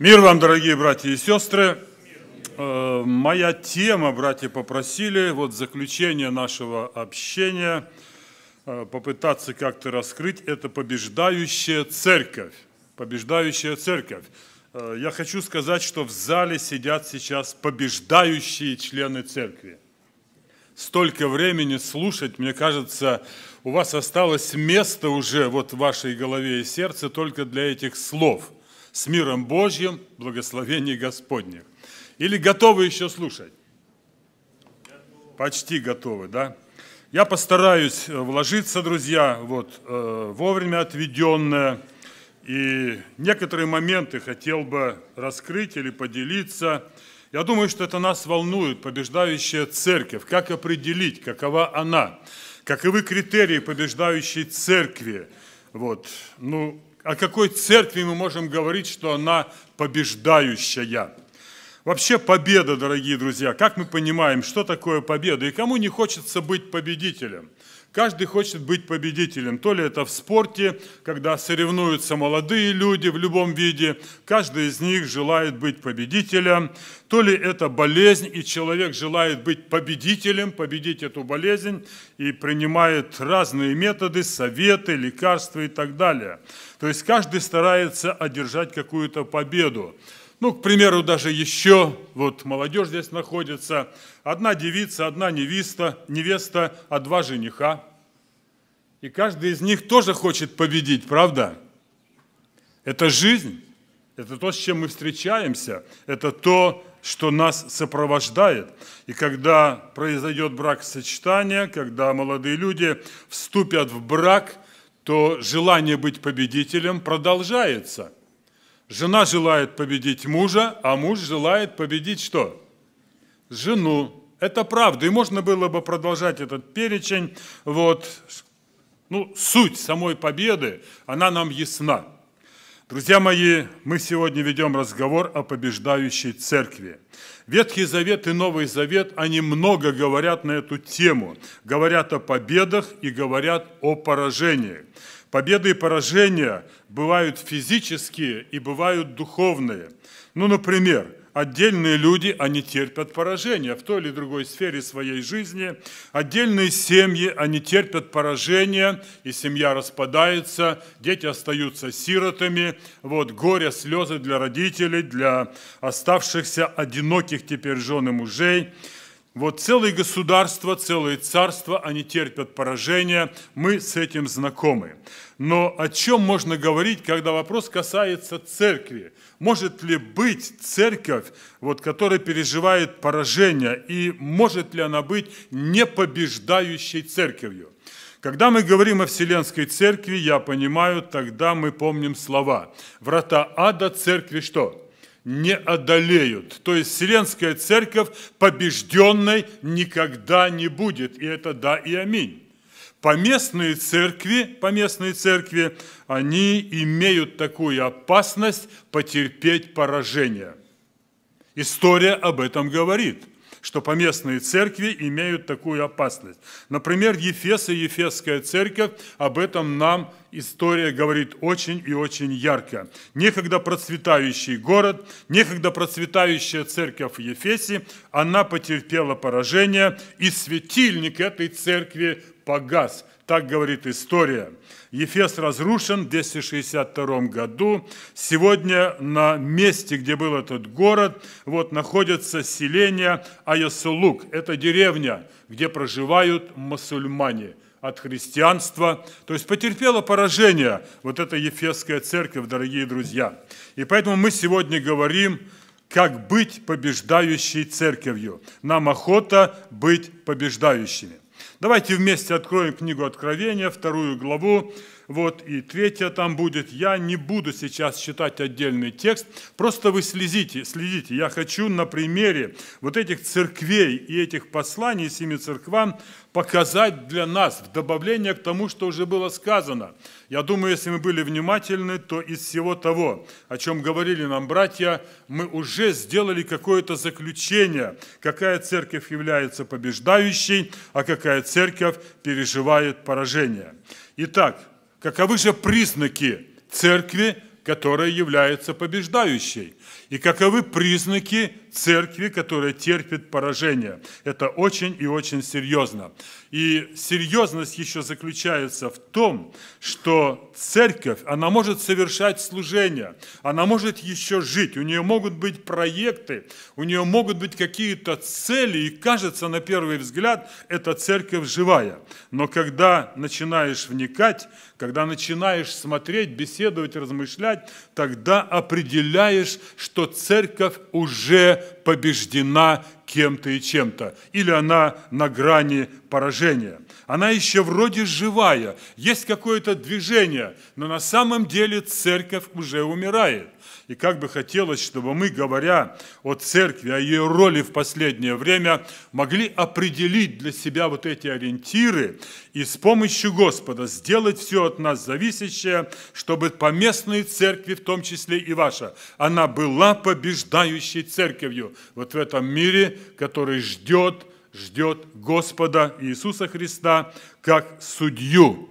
Мир вам, дорогие братья и сестры. Э, моя тема, братья попросили, вот заключение нашего общения, э, попытаться как-то раскрыть, это побеждающая церковь. Побеждающая церковь. Э, я хочу сказать, что в зале сидят сейчас побеждающие члены церкви. Столько времени слушать, мне кажется, у вас осталось место уже вот в вашей голове и сердце только для этих слов – с миром Божьим, благословений Господних. Или готовы еще слушать? Почти готовы, да? Я постараюсь э, вложиться, друзья, вот э, вовремя отведенное. И некоторые моменты хотел бы раскрыть или поделиться. Я думаю, что это нас волнует, побеждающая церковь. Как определить, какова она? Каковы критерии побеждающей церкви? Вот. Ну, о какой церкви мы можем говорить, что она побеждающая? Вообще победа, дорогие друзья, как мы понимаем, что такое победа и кому не хочется быть победителем? Каждый хочет быть победителем. То ли это в спорте, когда соревнуются молодые люди в любом виде. Каждый из них желает быть победителем. То ли это болезнь, и человек желает быть победителем, победить эту болезнь, и принимает разные методы, советы, лекарства и так далее. То есть каждый старается одержать какую-то победу. Ну, к примеру, даже еще, вот молодежь здесь находится, одна девица, одна невеста, невеста, а два жениха. И каждый из них тоже хочет победить, правда? Это жизнь, это то, с чем мы встречаемся, это то, что нас сопровождает. И когда произойдет брак-сочетание, когда молодые люди вступят в брак, то желание быть победителем продолжается – Жена желает победить мужа, а муж желает победить что? Жену. Это правда. И можно было бы продолжать этот перечень. Вот, ну, суть самой победы, она нам ясна. Друзья мои, мы сегодня ведем разговор о побеждающей церкви. Ветхий Завет и Новый Завет, они много говорят на эту тему. Говорят о победах и говорят о поражении. Победы и поражения бывают физические и бывают духовные. Ну, например, Отдельные люди, они терпят поражение в той или другой сфере своей жизни. Отдельные семьи, они терпят поражение, и семья распадается, дети остаются сиротами. Вот горе, слезы для родителей, для оставшихся одиноких теперь жен и мужей. Вот целые государства, целые царства, они терпят поражение, мы с этим знакомы. Но о чем можно говорить, когда вопрос касается церкви? Может ли быть церковь, вот, которая переживает поражение, и может ли она быть непобеждающей церковью? Когда мы говорим о Вселенской Церкви, я понимаю, тогда мы помним слова. Врата ада церкви что? не одолеют. То есть Вселенская Церковь побежденной никогда не будет. И это да и аминь. Поместные церкви, поместные церкви, они имеют такую опасность потерпеть поражение. История об этом говорит – что поместные церкви имеют такую опасность. Например, Ефес и Ефесская церковь, об этом нам история говорит очень и очень ярко. Некогда процветающий город, некогда процветающая церковь в Ефесе, она потерпела поражение, и светильник этой церкви погас – так говорит история. Ефес разрушен в 262 году. Сегодня на месте, где был этот город, вот находится селение Аясулук. Это деревня, где проживают мусульмане от христианства. То есть потерпела поражение вот эта Ефесская церковь, дорогие друзья. И поэтому мы сегодня говорим, как быть побеждающей церковью. Нам охота быть побеждающими. Давайте вместе откроем книгу Откровения, вторую главу, вот, и третье там будет. Я не буду сейчас читать отдельный текст, просто вы следите, следите. Я хочу на примере вот этих церквей и этих посланий семи церквам показать для нас в добавление к тому, что уже было сказано. Я думаю, если мы были внимательны, то из всего того, о чем говорили нам братья, мы уже сделали какое-то заключение, какая церковь является побеждающей, а какая церковь переживает поражение. Итак, Каковы же признаки церкви, которая является побеждающей? И каковы признаки церкви, которая терпит поражение. Это очень и очень серьезно. И серьезность еще заключается в том, что церковь, она может совершать служение, она может еще жить, у нее могут быть проекты, у нее могут быть какие-то цели, и кажется на первый взгляд, эта церковь живая. Но когда начинаешь вникать, когда начинаешь смотреть, беседовать, размышлять, тогда определяешь, что церковь уже побеждена кем-то и чем-то, или она на грани поражения. Она еще вроде живая, есть какое-то движение, но на самом деле церковь уже умирает. И как бы хотелось, чтобы мы, говоря о церкви, о ее роли в последнее время, могли определить для себя вот эти ориентиры и с помощью Господа сделать все от нас зависящее, чтобы по местной церкви, в том числе и ваша, она была побеждающей церковью вот в этом мире, который ждет, ждет Господа Иисуса Христа как судью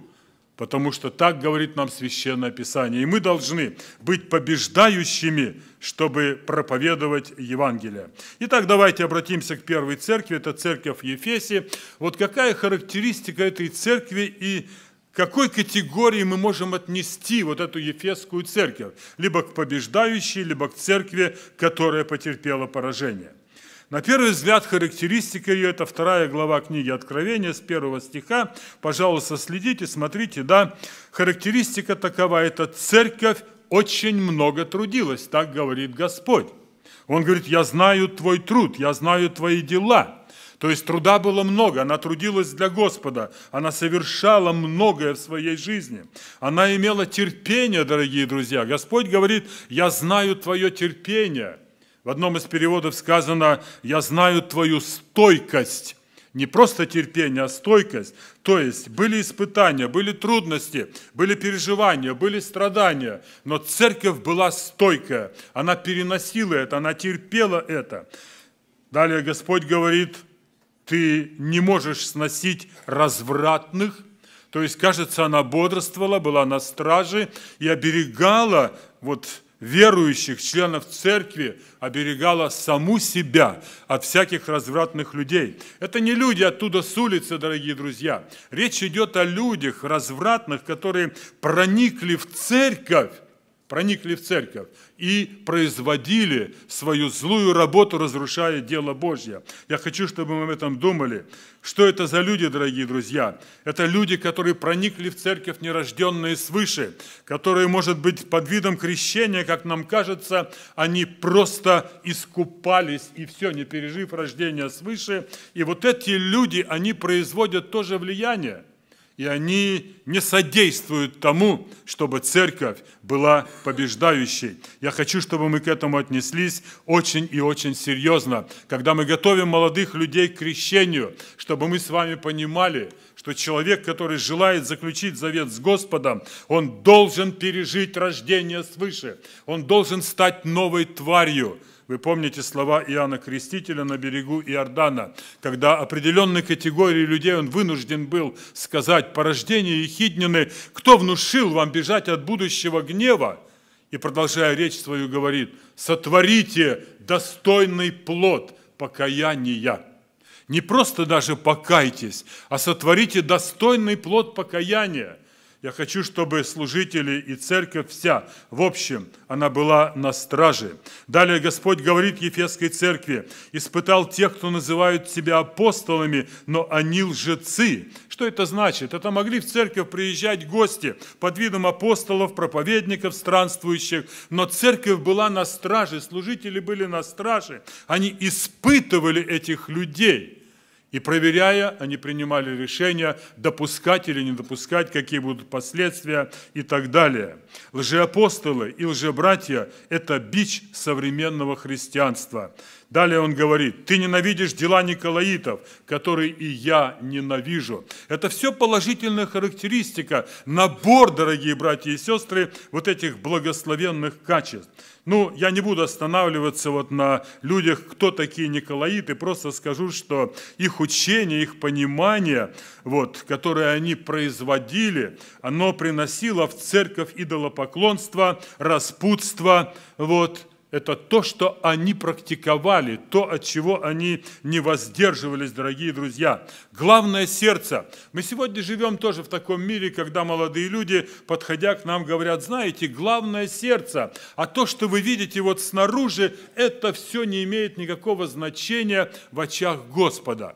потому что так говорит нам Священное Писание. И мы должны быть побеждающими, чтобы проповедовать Евангелие. Итак, давайте обратимся к первой церкви, это церковь Ефесе. Вот какая характеристика этой церкви и какой категории мы можем отнести вот эту Ефесскую церковь? Либо к побеждающей, либо к церкви, которая потерпела поражение. На первый взгляд характеристика ее – это вторая глава книги Откровения с первого стиха. Пожалуйста, следите, смотрите, да. Характеристика такова – это церковь очень много трудилась, так говорит Господь. Он говорит, я знаю твой труд, я знаю твои дела – то есть труда было много, она трудилась для Господа, она совершала многое в своей жизни. Она имела терпение, дорогие друзья. Господь говорит, я знаю твое терпение – в одном из переводов сказано «Я знаю твою стойкость». Не просто терпение, а стойкость. То есть были испытания, были трудности, были переживания, были страдания. Но церковь была стойкая. Она переносила это, она терпела это. Далее Господь говорит, ты не можешь сносить развратных, то есть, кажется, она бодрствовала, была на страже и оберегала вот верующих членов церкви оберегала саму себя от всяких развратных людей. Это не люди оттуда с улицы, дорогие друзья. Речь идет о людях развратных, которые проникли в церковь проникли в церковь и производили свою злую работу, разрушая дело Божье. Я хочу, чтобы мы об этом думали. Что это за люди, дорогие друзья? Это люди, которые проникли в церковь, нерожденные свыше, которые, может быть, под видом крещения, как нам кажется, они просто искупались и все, не пережив рождения свыше. И вот эти люди, они производят тоже влияние и они не содействуют тому, чтобы церковь была побеждающей. Я хочу, чтобы мы к этому отнеслись очень и очень серьезно. Когда мы готовим молодых людей к крещению, чтобы мы с вами понимали, что человек, который желает заключить завет с Господом, он должен пережить рождение свыше, он должен стать новой тварью – вы помните слова Иоанна Крестителя на берегу Иордана, когда определенной категории людей он вынужден был сказать порождение Ехиднины, кто внушил вам бежать от будущего гнева? И продолжая речь свою говорит, сотворите достойный плод покаяния. Не просто даже покайтесь, а сотворите достойный плод покаяния – я хочу, чтобы служители и церковь вся, в общем, она была на страже. Далее Господь говорит Ефесской церкви, «Испытал тех, кто называют себя апостолами, но они лжецы». Что это значит? Это могли в церковь приезжать гости под видом апостолов, проповедников, странствующих, но церковь была на страже, служители были на страже. Они испытывали этих людей – и проверяя, они принимали решения, допускать или не допускать, какие будут последствия и так далее. Лжеапостолы и лжебратья – это бич современного христианства – Далее он говорит, ты ненавидишь дела Николаитов, которые и я ненавижу. Это все положительная характеристика, набор, дорогие братья и сестры, вот этих благословенных качеств. Ну, я не буду останавливаться вот на людях, кто такие Николаиты, просто скажу, что их учение, их понимание, вот, которое они производили, оно приносило в церковь идолопоклонство, распутство, вот, это то, что они практиковали, то, от чего они не воздерживались, дорогие друзья. Главное – сердце. Мы сегодня живем тоже в таком мире, когда молодые люди, подходя к нам, говорят, знаете, главное – сердце. А то, что вы видите вот снаружи, это все не имеет никакого значения в очах Господа.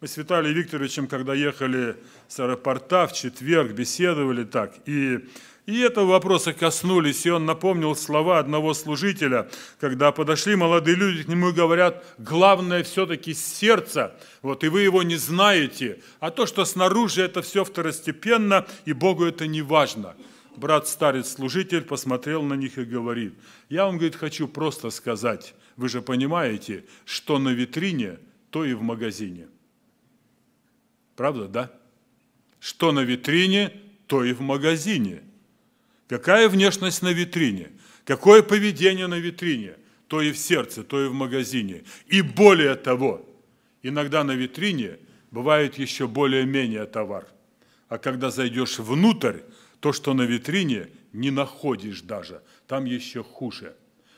Мы с Виталием Викторовичем, когда ехали с аэропорта в четверг, беседовали так, и и этого вопроса коснулись, и он напомнил слова одного служителя, когда подошли молодые люди к нему и говорят, главное все-таки сердце, вот, и вы его не знаете, а то, что снаружи, это все второстепенно, и Богу это не важно. Брат-старец-служитель посмотрел на них и говорит, я вам, говорит, хочу просто сказать, вы же понимаете, что на витрине, то и в магазине. Правда, да? Что на витрине, то и в магазине – Какая внешность на витрине? Какое поведение на витрине? То и в сердце, то и в магазине. И более того, иногда на витрине бывает еще более-менее товар. А когда зайдешь внутрь, то, что на витрине, не находишь даже. Там еще хуже.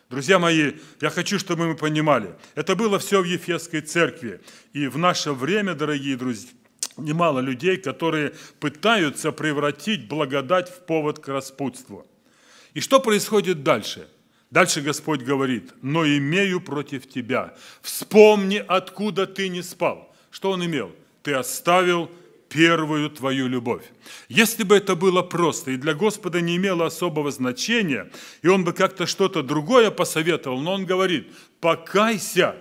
Друзья мои, я хочу, чтобы мы понимали, это было все в Ефесской церкви. И в наше время, дорогие друзья, немало людей, которые пытаются превратить благодать в повод к распутству. И что происходит дальше? Дальше Господь говорит, но имею против тебя. Вспомни, откуда ты не спал. Что он имел? Ты оставил первую твою любовь. Если бы это было просто и для Господа не имело особого значения, и он бы как-то что-то другое посоветовал, но он говорит, покайся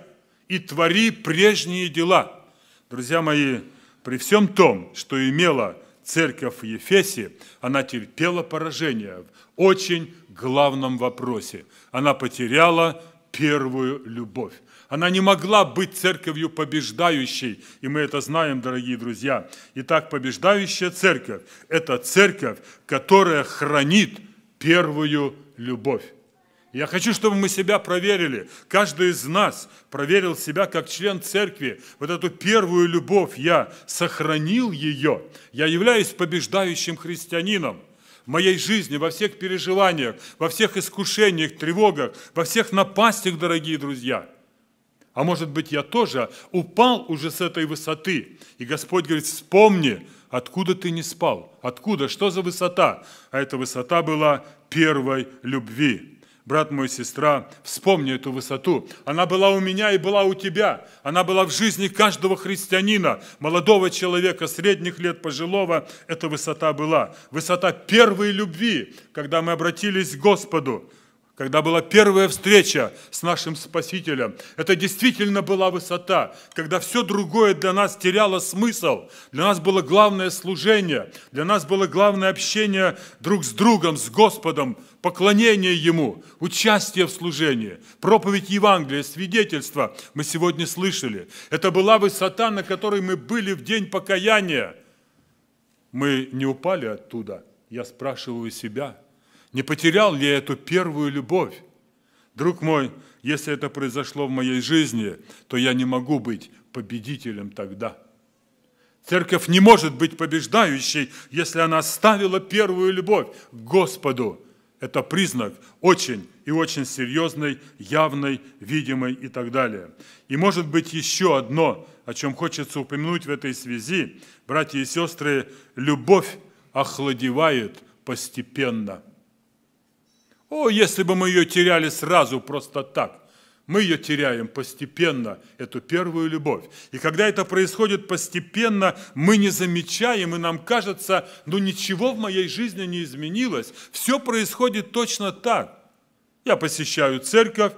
и твори прежние дела. Друзья мои, при всем том, что имела церковь в Ефесе, она терпела поражение в очень главном вопросе. Она потеряла первую любовь. Она не могла быть церковью побеждающей, и мы это знаем, дорогие друзья. Итак, побеждающая церковь – это церковь, которая хранит первую любовь. Я хочу, чтобы мы себя проверили. Каждый из нас проверил себя как член церкви. Вот эту первую любовь я сохранил ее. Я являюсь побеждающим христианином в моей жизни, во всех переживаниях, во всех искушениях, тревогах, во всех напастях, дорогие друзья. А может быть, я тоже упал уже с этой высоты. И Господь говорит, вспомни, откуда ты не спал, откуда, что за высота. А эта высота была первой любви брат мой, сестра, вспомни эту высоту. Она была у меня и была у тебя. Она была в жизни каждого христианина, молодого человека, средних лет, пожилого. Эта высота была. Высота первой любви, когда мы обратились к Господу когда была первая встреча с нашим Спасителем. Это действительно была высота, когда все другое для нас теряло смысл. Для нас было главное служение, для нас было главное общение друг с другом, с Господом, поклонение Ему, участие в служении, проповедь Евангелия, свидетельство мы сегодня слышали. Это была высота, на которой мы были в день покаяния. Мы не упали оттуда. Я спрашиваю себя – не потерял ли я эту первую любовь? Друг мой, если это произошло в моей жизни, то я не могу быть победителем тогда. Церковь не может быть побеждающей, если она оставила первую любовь к Господу. Это признак очень и очень серьезной, явной, видимой и так далее. И может быть еще одно, о чем хочется упомянуть в этой связи, братья и сестры, любовь охладевает постепенно – о, если бы мы ее теряли сразу просто так. Мы ее теряем постепенно, эту первую любовь. И когда это происходит постепенно, мы не замечаем, и нам кажется, ну ничего в моей жизни не изменилось. Все происходит точно так. Я посещаю церковь,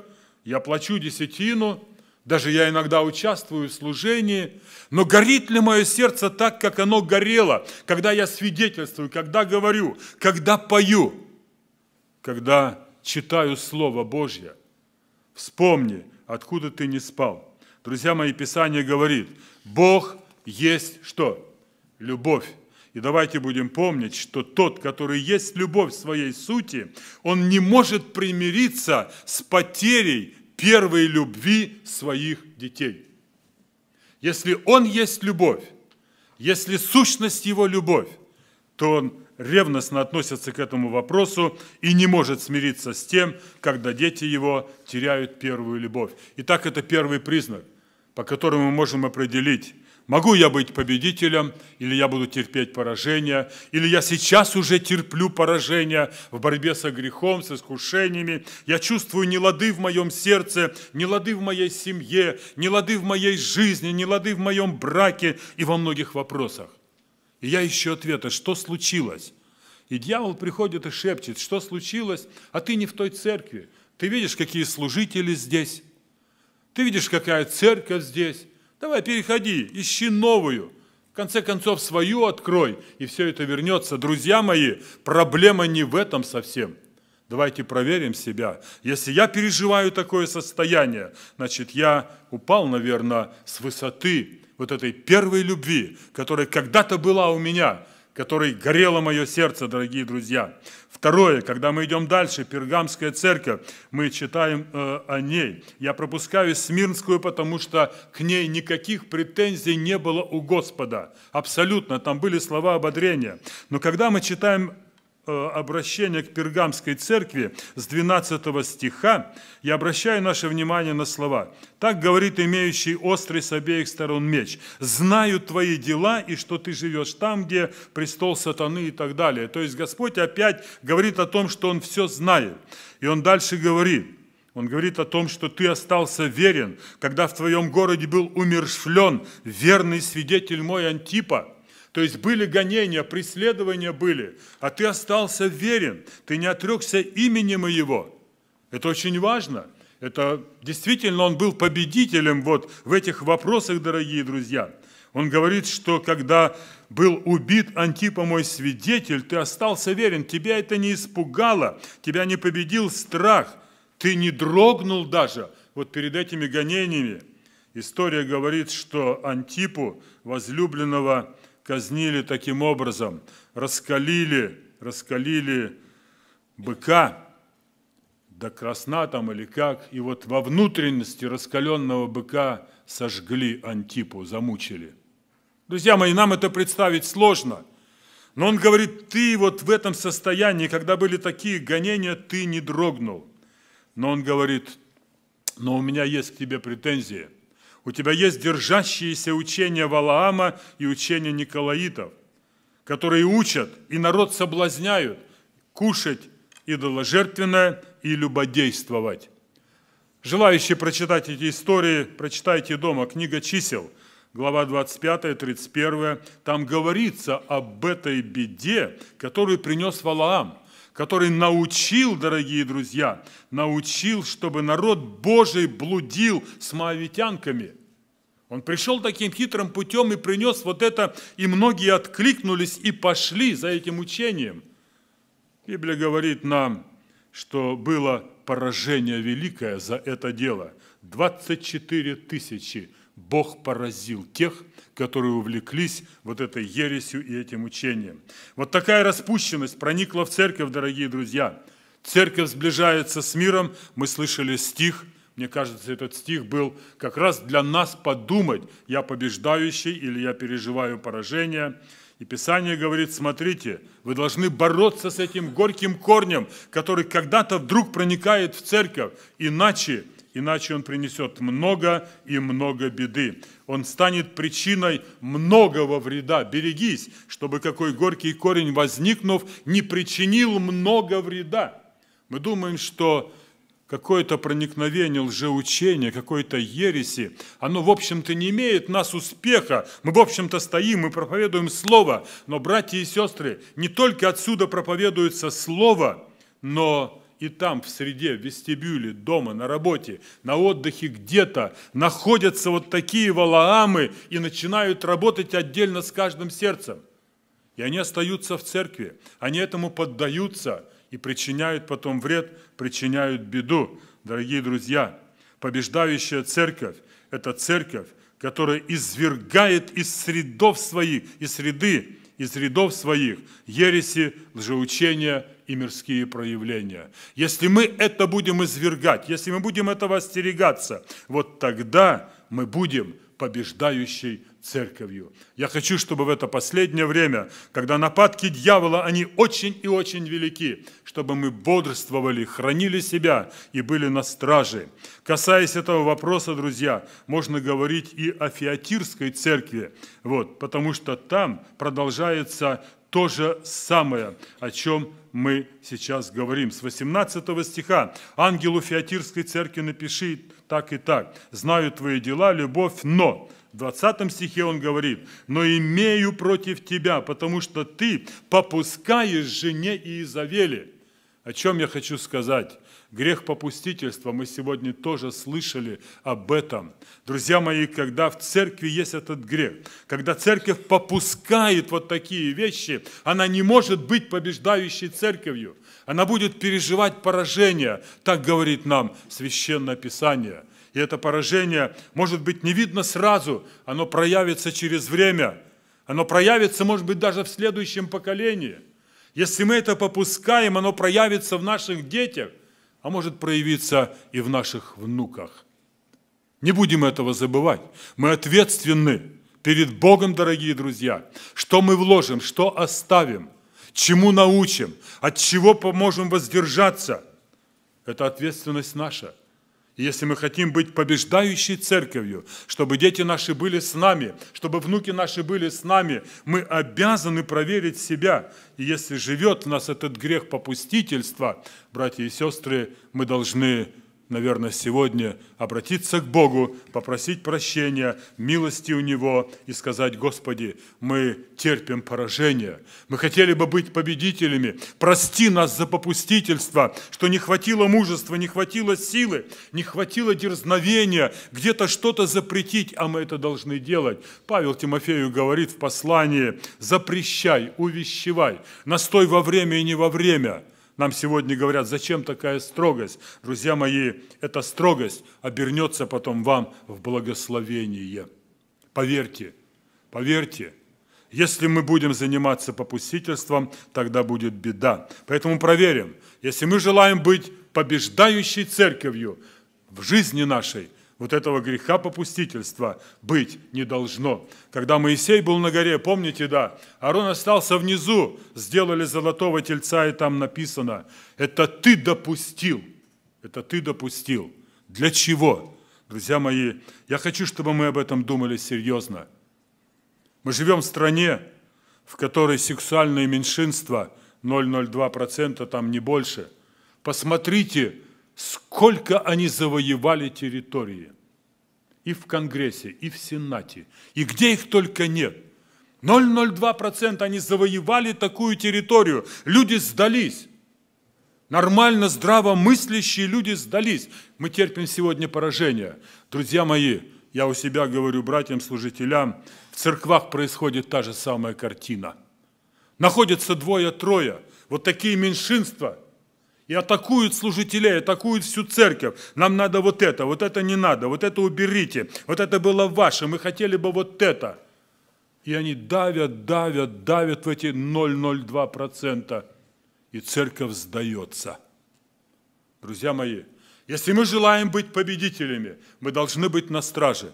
я плачу десятину, даже я иногда участвую в служении, но горит ли мое сердце так, как оно горело, когда я свидетельствую, когда говорю, когда пою – когда читаю Слово Божье, вспомни, откуда ты не спал. Друзья мои, Писание говорит, Бог есть что? Любовь. И давайте будем помнить, что тот, который есть любовь в своей сути, он не может примириться с потерей первой любви своих детей. Если он есть любовь, если сущность его любовь, то он ревностно относится к этому вопросу и не может смириться с тем, когда дети его теряют первую любовь. Итак, это первый признак, по которому мы можем определить, Могу я быть победителем, или я буду терпеть поражение, или я сейчас уже терплю поражение в борьбе со грехом, с искушениями. Я чувствую не лады в моем сердце, не лады в моей семье, не лады в моей жизни, не лады в моем браке и во многих вопросах. И я ищу ответа, что случилось? И дьявол приходит и шепчет, что случилось, а ты не в той церкви. Ты видишь, какие служители здесь. Ты видишь, какая церковь здесь. Давай, переходи, ищи новую. В конце концов, свою открой, и все это вернется. Друзья мои, проблема не в этом совсем. Давайте проверим себя. Если я переживаю такое состояние, значит, я упал, наверное, с высоты вот этой первой любви, которая когда-то была у меня, которой горело мое сердце, дорогие друзья. Второе, когда мы идем дальше, Пергамская церковь, мы читаем э, о ней. Я пропускаю Смирнскую, потому что к ней никаких претензий не было у Господа. Абсолютно, там были слова ободрения. Но когда мы читаем Э, Обращения к Пергамской церкви с 12 стиха, я обращаю наше внимание на слова. Так говорит имеющий острый с обеих сторон меч. «Знаю твои дела и что ты живешь там, где престол сатаны» и так далее. То есть Господь опять говорит о том, что Он все знает. И Он дальше говорит – он говорит о том, что ты остался верен, когда в твоем городе был умершвлен верный свидетель мой Антипа – то есть были гонения, преследования были, а ты остался верен, ты не отрекся именем его. Это очень важно. Это действительно он был победителем вот в этих вопросах, дорогие друзья. Он говорит, что когда был убит Антипа мой свидетель, ты остался верен, тебя это не испугало, тебя не победил страх, ты не дрогнул даже вот перед этими гонениями. История говорит, что Антипу, возлюбленного казнили таким образом, раскалили, раскалили быка, до красна там или как, и вот во внутренности раскаленного быка сожгли Антипу, замучили. Друзья мои, нам это представить сложно, но он говорит, ты вот в этом состоянии, когда были такие гонения, ты не дрогнул. Но он говорит, но у меня есть к тебе претензии – у тебя есть держащиеся учения Валаама и учения Николаитов, которые учат, и народ соблазняют кушать идоложертвенное и любодействовать. Желающие прочитать эти истории, прочитайте дома книга «Чисел», глава 25, 31. Там говорится об этой беде, которую принес Валаам – который научил, дорогие друзья, научил, чтобы народ Божий блудил с моавитянками. Он пришел таким хитрым путем и принес вот это, и многие откликнулись и пошли за этим учением. Библия говорит нам, что было поражение великое за это дело. 24 тысячи Бог поразил тех, которые увлеклись вот этой ересью и этим учением. Вот такая распущенность проникла в церковь, дорогие друзья. Церковь сближается с миром. Мы слышали стих, мне кажется, этот стих был как раз для нас подумать, я побеждающий или я переживаю поражение. И Писание говорит, смотрите, вы должны бороться с этим горьким корнем, который когда-то вдруг проникает в церковь, иначе – иначе он принесет много и много беды. Он станет причиной многого вреда. Берегись, чтобы какой горький корень, возникнув, не причинил много вреда. Мы думаем, что какое-то проникновение лжеучения, какое то ереси, оно, в общем-то, не имеет нас успеха. Мы, в общем-то, стоим, мы проповедуем Слово. Но, братья и сестры, не только отсюда проповедуется Слово, но и там в среде, в вестибюле, дома, на работе, на отдыхе где-то находятся вот такие валаамы и начинают работать отдельно с каждым сердцем. И они остаются в церкви, они этому поддаются и причиняют потом вред, причиняют беду. Дорогие друзья, побеждающая церковь – это церковь, которая извергает из средов своих, из среды из рядов своих ереси, лжеучения и мирские проявления. Если мы это будем извергать, если мы будем этого остерегаться, вот тогда мы будем побеждающей церковью. Я хочу, чтобы в это последнее время, когда нападки дьявола, они очень и очень велики, чтобы мы бодрствовали, хранили себя и были на страже. Касаясь этого вопроса, друзья, можно говорить и о Фиатирской церкви, вот, потому что там продолжается то же самое, о чем мы сейчас говорим. С 18 стиха ангелу Фиатирской церкви напиши так и так. Знаю твои дела, любовь, но... В 20 стихе он говорит, «Но имею против тебя, потому что ты попускаешь жене Иезавели». О чем я хочу сказать? грех попустительства, мы сегодня тоже слышали об этом. Друзья мои, когда в церкви есть этот грех, когда церковь попускает вот такие вещи, она не может быть побеждающей церковью. Она будет переживать поражение, так говорит нам Священное Писание. И это поражение, может быть, не видно сразу, оно проявится через время, оно проявится, может быть, даже в следующем поколении. Если мы это попускаем, оно проявится в наших детях – а может проявиться и в наших внуках. Не будем этого забывать. Мы ответственны перед Богом, дорогие друзья, что мы вложим, что оставим, чему научим, от чего поможем воздержаться. Это ответственность наша – если мы хотим быть побеждающей церковью, чтобы дети наши были с нами, чтобы внуки наши были с нами, мы обязаны проверить себя. И если живет в нас этот грех попустительства, братья и сестры, мы должны наверное, сегодня обратиться к Богу, попросить прощения, милости у Него и сказать, Господи, мы терпим поражение, мы хотели бы быть победителями, прости нас за попустительство, что не хватило мужества, не хватило силы, не хватило дерзновения, где-то что-то запретить, а мы это должны делать. Павел Тимофею говорит в послании, запрещай, увещевай, настой во время и не во время – нам сегодня говорят, зачем такая строгость? Друзья мои, эта строгость обернется потом вам в благословение. Поверьте, поверьте, если мы будем заниматься попустительством, тогда будет беда. Поэтому проверим. Если мы желаем быть побеждающей церковью в жизни нашей, вот этого греха попустительства быть не должно. Когда Моисей был на горе, помните, да, Арон остался внизу, сделали золотого тельца, и там написано, это ты допустил, это ты допустил. Для чего? Друзья мои, я хочу, чтобы мы об этом думали серьезно. Мы живем в стране, в которой сексуальные меньшинства 0,02%, там не больше. Посмотрите сколько они завоевали территории и в Конгрессе, и в Сенате, и где их только нет. 0,02% они завоевали такую территорию. Люди сдались. Нормально, здраво мыслящие люди сдались. Мы терпим сегодня поражение. Друзья мои, я у себя говорю братьям, служителям, в церквах происходит та же самая картина. Находятся двое-трое, вот такие меньшинства – и атакуют служителей, атакуют всю церковь. Нам надо вот это, вот это не надо, вот это уберите, вот это было ваше, мы хотели бы вот это. И они давят, давят, давят в эти 0,02%. И церковь сдается. Друзья мои, если мы желаем быть победителями, мы должны быть на страже.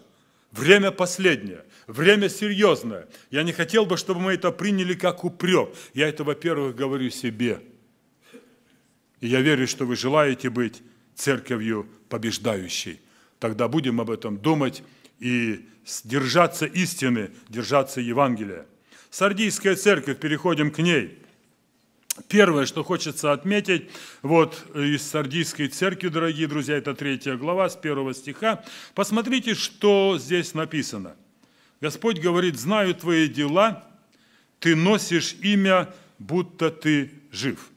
Время последнее, время серьезное. Я не хотел бы, чтобы мы это приняли как упрек. Я это, во-первых, говорю себе – и я верю, что вы желаете быть церковью побеждающей. Тогда будем об этом думать и держаться истины, держаться Евангелия. Сардийская церковь, переходим к ней. Первое, что хочется отметить, вот из Сардийской церкви, дорогие друзья, это третья глава с первого стиха. Посмотрите, что здесь написано. Господь говорит, знаю твои дела, ты носишь имя, будто ты жив.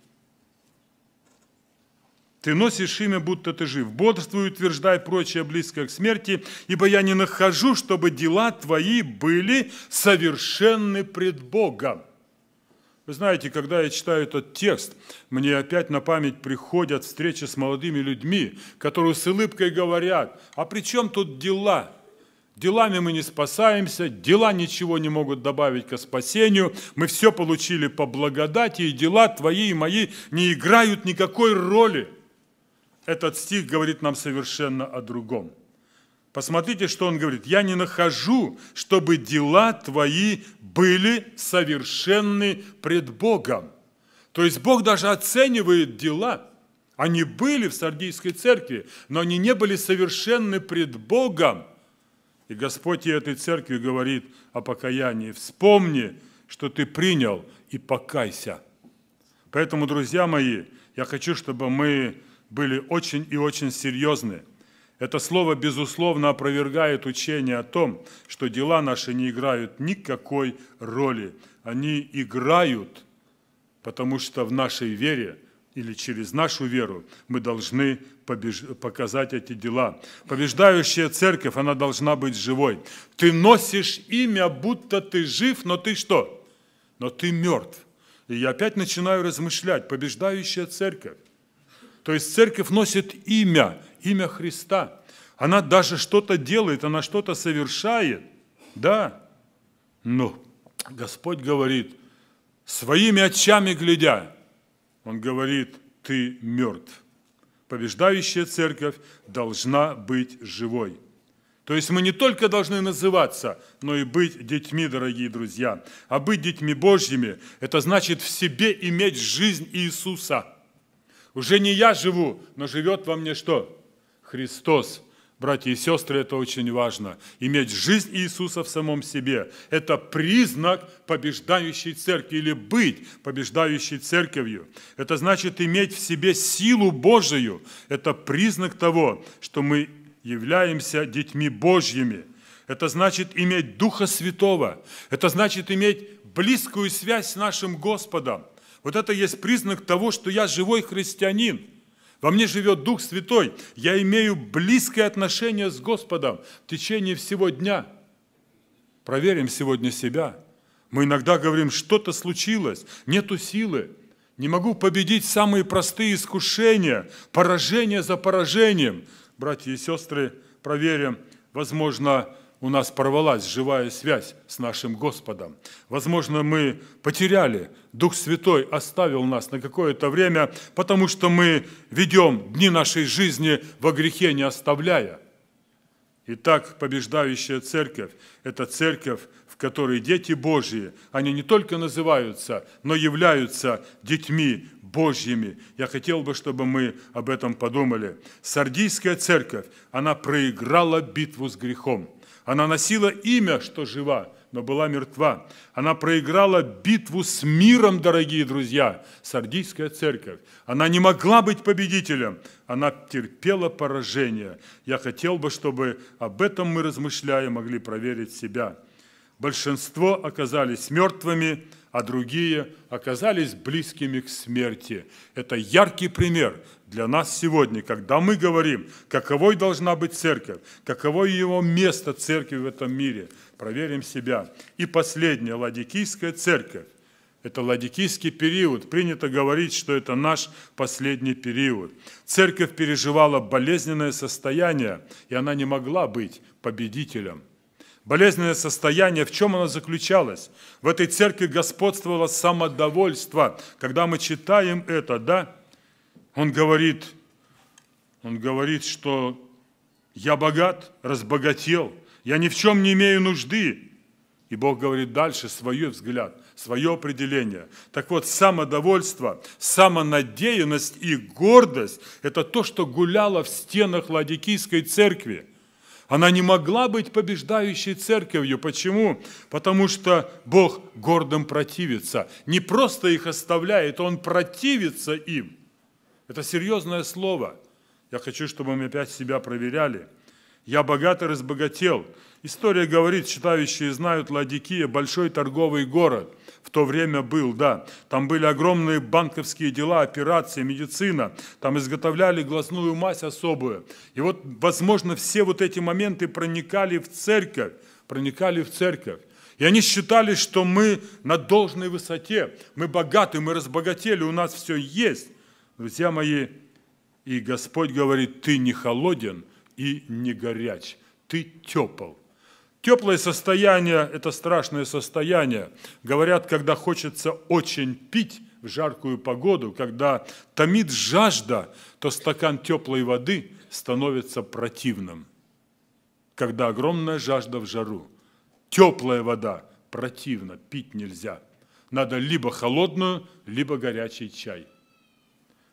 Ты носишь имя, будто ты жив. Бодрствуй, утверждай прочее близко к смерти, ибо я не нахожу, чтобы дела твои были совершенны пред Богом. Вы знаете, когда я читаю этот текст, мне опять на память приходят встречи с молодыми людьми, которые с улыбкой говорят, а при чем тут дела? Делами мы не спасаемся, дела ничего не могут добавить ко спасению, мы все получили по благодати, и дела твои и мои не играют никакой роли. Этот стих говорит нам совершенно о другом. Посмотрите, что он говорит. «Я не нахожу, чтобы дела твои были совершенны пред Богом». То есть Бог даже оценивает дела. Они были в Сардийской церкви, но они не были совершенны пред Богом. И Господь и этой церкви говорит о покаянии. «Вспомни, что ты принял, и покайся». Поэтому, друзья мои, я хочу, чтобы мы были очень и очень серьезны. Это слово, безусловно, опровергает учение о том, что дела наши не играют никакой роли. Они играют, потому что в нашей вере или через нашу веру мы должны показать эти дела. Побеждающая церковь, она должна быть живой. Ты носишь имя, будто ты жив, но ты что? Но ты мертв. И я опять начинаю размышлять. Побеждающая церковь. То есть церковь носит имя, имя Христа. Она даже что-то делает, она что-то совершает. Да, но Господь говорит, своими очами глядя, Он говорит, ты мертв. Побеждающая церковь должна быть живой. То есть мы не только должны называться, но и быть детьми, дорогие друзья. А быть детьми Божьими – это значит в себе иметь жизнь Иисуса – уже не я живу, но живет во мне что? Христос. Братья и сестры, это очень важно. Иметь жизнь Иисуса в самом себе – это признак побеждающей церкви или быть побеждающей церковью. Это значит иметь в себе силу Божию. Это признак того, что мы являемся детьми Божьими. Это значит иметь Духа Святого. Это значит иметь близкую связь с нашим Господом. Вот это есть признак того, что я живой христианин. Во мне живет Дух Святой. Я имею близкое отношение с Господом в течение всего дня. Проверим сегодня себя. Мы иногда говорим, что-то случилось, нету силы. Не могу победить самые простые искушения, поражение за поражением. Братья и сестры, проверим, возможно, у нас порвалась живая связь с нашим Господом. Возможно, мы потеряли, Дух Святой оставил нас на какое-то время, потому что мы ведем дни нашей жизни во грехе, не оставляя. Итак, побеждающая церковь – это церковь, в которой дети Божьи, они не только называются, но являются детьми Божьими. Я хотел бы, чтобы мы об этом подумали. Сардийская церковь, она проиграла битву с грехом – она носила имя, что жива, но была мертва. Она проиграла битву с миром, дорогие друзья, Сардийская церковь. Она не могла быть победителем, она терпела поражение. Я хотел бы, чтобы об этом мы, размышляя, могли проверить себя. Большинство оказались мертвыми, а другие оказались близкими к смерти. Это яркий пример для нас сегодня, когда мы говорим, каковой должна быть церковь, каково его место церкви в этом мире. Проверим себя. И последняя Ладикийская церковь. Это ладикийский период. Принято говорить, что это наш последний период. Церковь переживала болезненное состояние, и она не могла быть победителем – Болезненное состояние, в чем оно заключалось? В этой церкви господствовало самодовольство. Когда мы читаем это, да, он говорит, он говорит, что я богат, разбогател, я ни в чем не имею нужды. И Бог говорит дальше свой взгляд, свое определение. Так вот, самодовольство, самонадеянность и гордость – это то, что гуляло в стенах Ладикийской церкви – она не могла быть побеждающей церковью. Почему? Потому что Бог гордым противится. Не просто их оставляет, Он противится им. Это серьезное слово. Я хочу, чтобы мы опять себя проверяли. Я богатый разбогател. История говорит, читающие знают, Ладикия – большой торговый город – в то время был, да. Там были огромные банковские дела, операции, медицина. Там изготовляли глазную мазь особую. И вот, возможно, все вот эти моменты проникали в церковь, проникали в церковь. И они считали, что мы на должной высоте, мы богаты, мы разбогатели, у нас все есть. Друзья мои, и Господь говорит, ты не холоден и не горяч, ты тепл. Теплое состояние – это страшное состояние. Говорят, когда хочется очень пить в жаркую погоду, когда томит жажда, то стакан теплой воды становится противным. Когда огромная жажда в жару, теплая вода противно, пить нельзя. Надо либо холодную, либо горячий чай.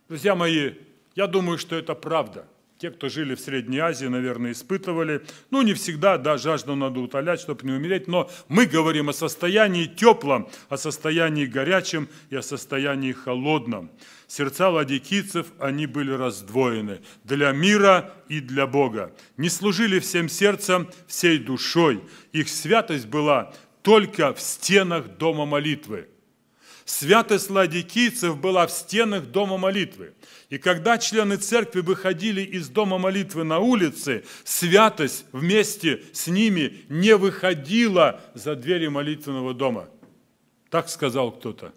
Друзья мои, я думаю, что это правда – те, кто жили в Средней Азии, наверное, испытывали. Ну, не всегда, да, жажду надо утолять, чтобы не умереть. Но мы говорим о состоянии теплом, о состоянии горячем и о состоянии холодном. Сердца ладикийцев, они были раздвоены для мира и для Бога. Не служили всем сердцем, всей душой. Их святость была только в стенах дома молитвы. Святость ладикийцев была в стенах дома молитвы. И когда члены церкви выходили из дома молитвы на улицы, святость вместе с ними не выходила за двери молитвенного дома. Так сказал кто-то.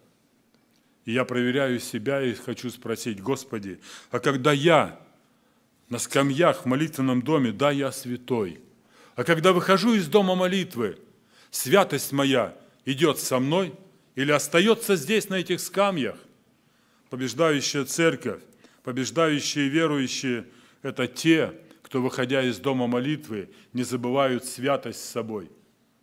И я проверяю себя и хочу спросить, Господи, а когда я на скамьях в молитвенном доме, да, я святой, а когда выхожу из дома молитвы, святость моя идет со мной – или остается здесь, на этих скамьях. Побеждающая церковь, побеждающие верующие – это те, кто, выходя из дома молитвы, не забывают святость с собой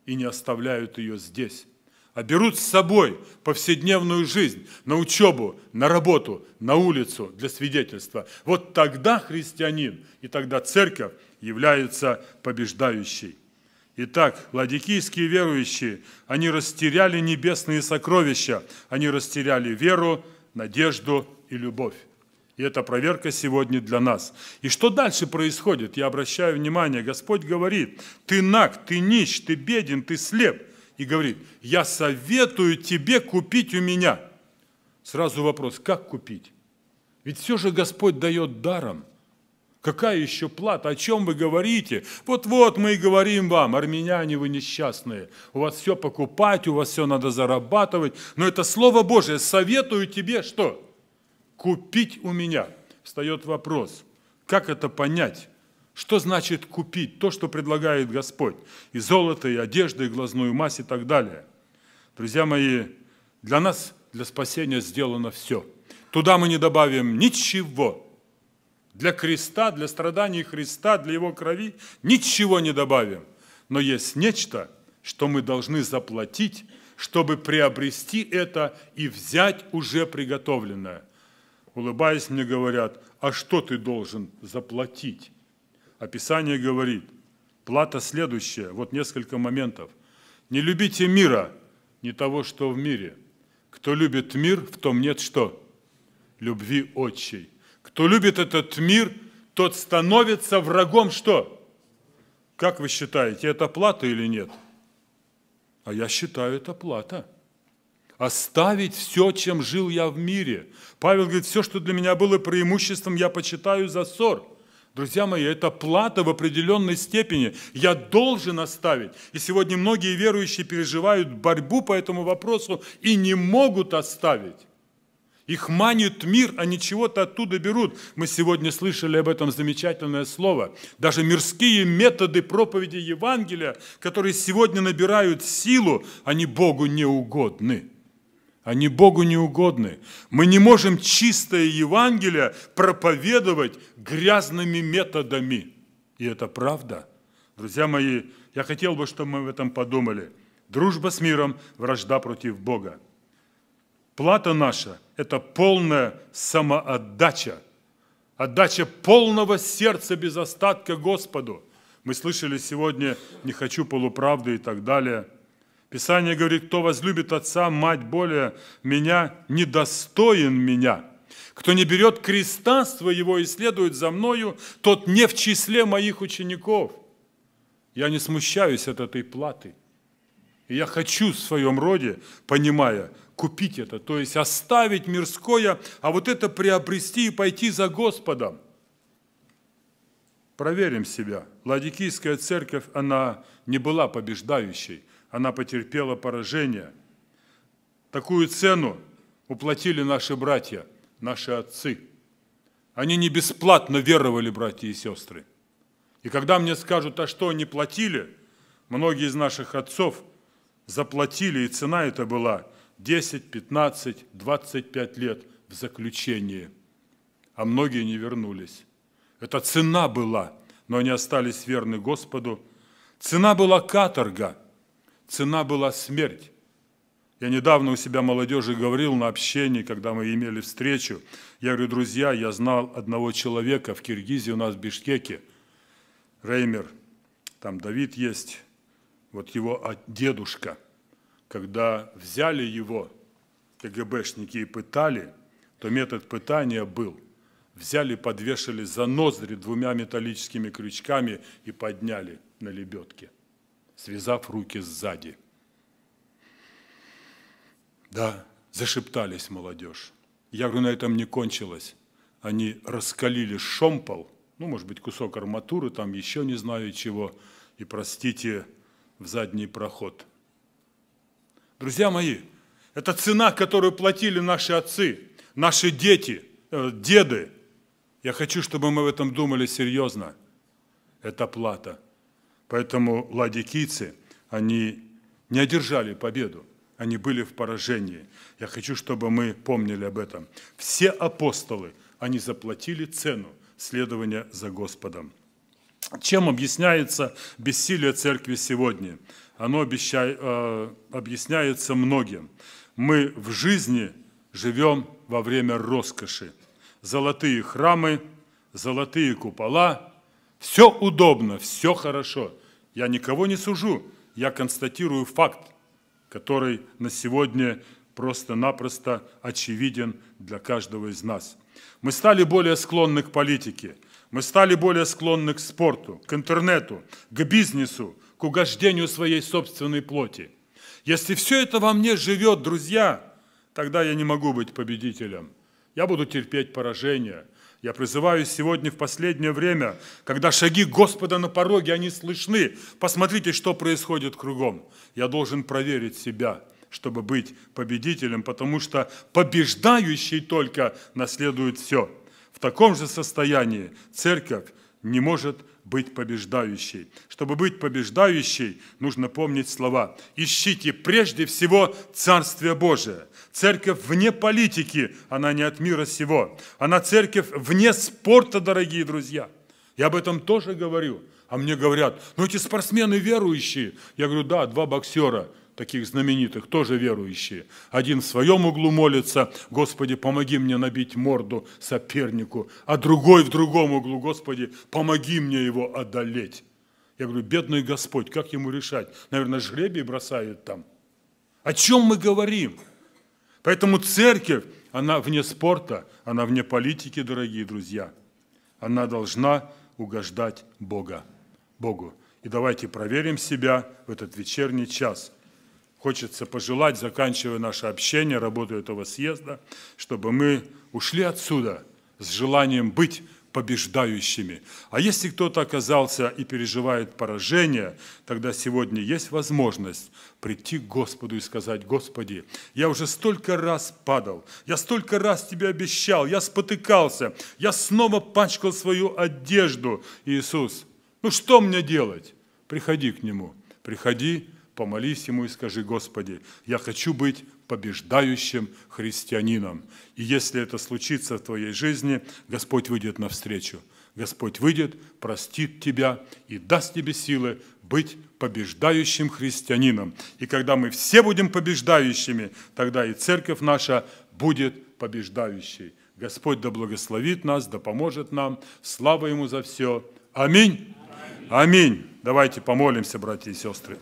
и не оставляют ее здесь, а берут с собой повседневную жизнь, на учебу, на работу, на улицу для свидетельства. Вот тогда христианин и тогда церковь является побеждающей. Итак, ладикийские верующие, они растеряли небесные сокровища, они растеряли веру, надежду и любовь. И это проверка сегодня для нас. И что дальше происходит? Я обращаю внимание, Господь говорит, ты наг, ты нищ, ты беден, ты слеп. И говорит, я советую тебе купить у меня. Сразу вопрос, как купить? Ведь все же Господь дает даром. Какая еще плата? О чем вы говорите? Вот-вот мы и говорим вам, армяне вы несчастные. У вас все покупать, у вас все надо зарабатывать. Но это Слово Божие. Советую тебе что? Купить у меня. Встает вопрос, как это понять? Что значит купить то, что предлагает Господь? И золото, и одежда, и глазную мазь, и так далее. Друзья мои, для нас, для спасения сделано все. Туда мы не добавим ничего. Для креста, для страданий Христа, для Его крови ничего не добавим. Но есть нечто, что мы должны заплатить, чтобы приобрести это и взять уже приготовленное. Улыбаясь, мне говорят, а что ты должен заплатить? Описание говорит, плата следующая, вот несколько моментов. Не любите мира, не того, что в мире. Кто любит мир, в том нет что? Любви отчей. Кто любит этот мир, тот становится врагом что? Как вы считаете, это плата или нет? А я считаю, это плата. Оставить все, чем жил я в мире. Павел говорит, все, что для меня было преимуществом, я почитаю за ссор. Друзья мои, это плата в определенной степени. Я должен оставить. И сегодня многие верующие переживают борьбу по этому вопросу и не могут оставить. Их манит мир, они чего-то оттуда берут. Мы сегодня слышали об этом замечательное слово. Даже мирские методы проповеди Евангелия, которые сегодня набирают силу, они Богу не угодны. Они Богу не угодны. Мы не можем чистое Евангелие проповедовать грязными методами. И это правда. Друзья мои, я хотел бы, чтобы мы в этом подумали. Дружба с миром, вражда против Бога. Плата наша – это полная самоотдача, отдача полного сердца без остатка Господу. Мы слышали сегодня «не хочу полуправды» и так далее. Писание говорит, кто возлюбит отца, мать более меня, недостоин меня. Кто не берет креста своего и следует за мною, тот не в числе моих учеников. Я не смущаюсь от этой платы. И я хочу в своем роде, понимая, купить это, то есть оставить мирское, а вот это приобрести и пойти за Господом. Проверим себя. Ладикийская церковь, она не была побеждающей, она потерпела поражение. Такую цену уплатили наши братья, наши отцы. Они не бесплатно веровали, братья и сестры. И когда мне скажут, а что они платили, многие из наших отцов заплатили, и цена это была – 10, 15, 25 лет в заключении, а многие не вернулись. Это цена была, но они остались верны Господу. Цена была каторга, цена была смерть. Я недавно у себя молодежи говорил на общении, когда мы имели встречу. Я говорю, друзья, я знал одного человека в Киргизии у нас в Бишкеке, Реймер, там Давид есть, вот его дедушка – когда взяли его КГБшники и пытали, то метод пытания был. Взяли, подвешали за ноздри двумя металлическими крючками и подняли на лебедке, связав руки сзади. Да, зашептались молодежь. Я говорю, на этом не кончилось. Они раскалили шомпол, ну, может быть, кусок арматуры, там еще не знаю чего, и, простите, в задний проход – Друзья мои, это цена, которую платили наши отцы, наши дети, э, деды. Я хочу, чтобы мы в этом думали серьезно. Это плата. Поэтому ладикийцы, они не одержали победу, они были в поражении. Я хочу, чтобы мы помнили об этом. Все апостолы, они заплатили цену следования за Господом. Чем объясняется бессилие церкви сегодня? оно обещай, э, объясняется многим. Мы в жизни живем во время роскоши. Золотые храмы, золотые купола, все удобно, все хорошо. Я никого не сужу, я констатирую факт, который на сегодня просто-напросто очевиден для каждого из нас. Мы стали более склонны к политике, мы стали более склонны к спорту, к интернету, к бизнесу, к угождению своей собственной плоти. Если все это во мне живет, друзья, тогда я не могу быть победителем. Я буду терпеть поражение. Я призываю сегодня в последнее время, когда шаги Господа на пороге, они слышны. Посмотрите, что происходит кругом. Я должен проверить себя, чтобы быть победителем, потому что побеждающий только наследует все. В таком же состоянии церковь не может быть побеждающей. Чтобы быть побеждающей, нужно помнить слова. Ищите прежде всего Царствие Божие. Церковь вне политики, она не от мира сего. Она церковь вне спорта, дорогие друзья. Я об этом тоже говорю. А мне говорят, ну эти спортсмены верующие. Я говорю, да, два боксера – таких знаменитых, тоже верующие. Один в своем углу молится, Господи, помоги мне набить морду сопернику, а другой в другом углу, Господи, помоги мне его одолеть. Я говорю, бедный Господь, как ему решать? Наверное, жребий бросают там. О чем мы говорим? Поэтому церковь, она вне спорта, она вне политики, дорогие друзья. Она должна угождать Бога, Богу. И давайте проверим себя в этот вечерний час – хочется пожелать, заканчивая наше общение, работу этого съезда, чтобы мы ушли отсюда с желанием быть побеждающими. А если кто-то оказался и переживает поражение, тогда сегодня есть возможность прийти к Господу и сказать, «Господи, я уже столько раз падал, я столько раз Тебе обещал, я спотыкался, я снова пачкал свою одежду, Иисус. Ну что мне делать? Приходи к Нему, приходи помолись ему и скажи, Господи, я хочу быть побеждающим христианином. И если это случится в твоей жизни, Господь выйдет навстречу. Господь выйдет, простит тебя и даст тебе силы быть побеждающим христианином. И когда мы все будем побеждающими, тогда и церковь наша будет побеждающей. Господь да благословит нас, да поможет нам. Слава Ему за все. Аминь. Аминь. Аминь. Давайте помолимся, братья и сестры.